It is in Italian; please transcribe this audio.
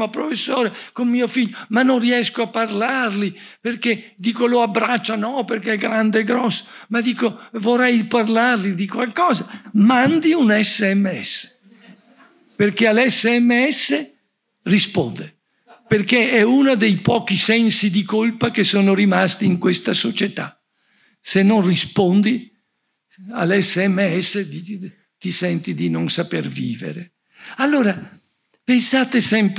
ma professore, con mio figlio, ma non riesco a parlarli perché dico lo abbraccia, no perché è grande e grosso, ma dico vorrei parlargli di qualcosa. Mandi un sms, perché all'sms risponde, perché è uno dei pochi sensi di colpa che sono rimasti in questa società. Se non rispondi all'sms ti, ti senti di non saper vivere. Allora, pensate sempre...